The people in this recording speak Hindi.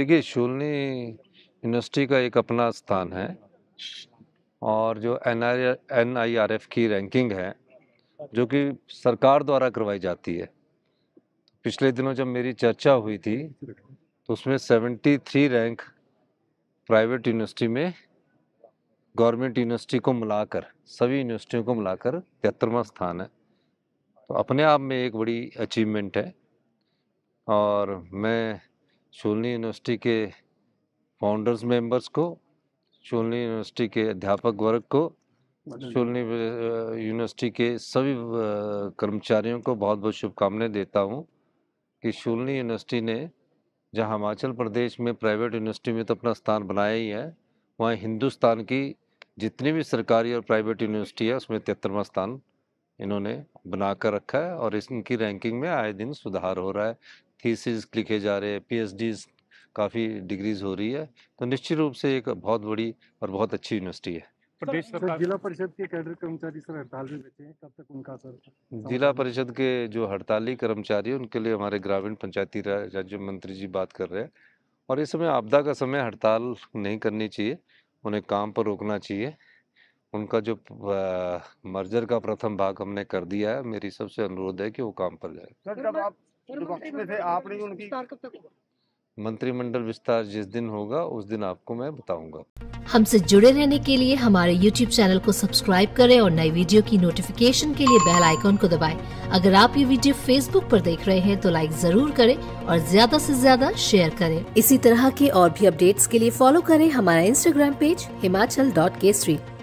देखिए शूलनी यूनिवर्सिटी का एक अपना स्थान है और जो N R N I R F की रैंकिंग है जो कि सरकार द्वारा करवाई जाती है पिछले दिनों जब मेरी चर्चा हुई थी तो उसमें 73 रैंक प्राइवेट यूनिवर्सिटी में गवर्नमेंट यूनिवर्सिटी को मिलाकर सभी यूनिवर्सिटियों को मिलाकर तिहत्तरवा स्थान है तो अपने आप में एक बड़ी अचीवमेंट है और मैं चोलनी यूनिवर्सिटी के फाउंडर्स मेंबर्स को चोलनी यूनिवर्सिटी के अध्यापक वर्ग को चोलनी यूनिवर्सिटी के सभी कर्मचारियों को बहुत बहुत शुभकामनाएं देता हूँ कि शोलनी यूनिवर्सिटी ने जहाँ हिमाचल प्रदेश में प्राइवेट यूनिवर्सिटी में तो अपना स्थान बनाया ही है वहाँ हिंदुस्तान की जितनी भी सरकारी और प्राइवेट यूनिवर्सिटी है उसमें तिहत्तरवा स्थान इन्होंने बना कर रखा है और इनकी रैंकिंग में आए दिन सुधार हो रहा है थीसिस लिखे जा रहे हैं पी काफ़ी डिग्रीज हो रही है तो निश्चित रूप से एक बहुत बड़ी और बहुत अच्छी यूनिवर्सिटी है जिला परिषद के कैडर कर्मचारी सर हड़ताल में बैठे हैं कब तक उनका सर जिला परिषद के जो हड़ताली कर्मचारी उनके लिए हमारे ग्रामीण पंचायती राज्य मंत्री जी बात कर रहे हैं और इस समय आपदा का समय हड़ताल नहीं करनी चाहिए उन्हें काम पर रोकना चाहिए उनका जो मर्जर का प्रथम भाग हमने कर दिया है मेरी सबसे अनुरोध है कि वो काम पर जाए मंत्रिमंडल विस्तार जिस दिन होगा उस दिन आपको मैं बताऊंगा हमसे जुड़े रहने के लिए हमारे YouTube चैनल को सब्सक्राइब करें और नई वीडियो की नोटिफिकेशन के लिए बेल आइकॉन को दबाएं। अगर आप ये वीडियो Facebook पर देख रहे हैं तो लाइक जरूर करें और ज्यादा से ज्यादा शेयर करें इसी तरह के और भी अपडेट्स के लिए फॉलो करें हमारा Instagram पेज हिमाचल डॉट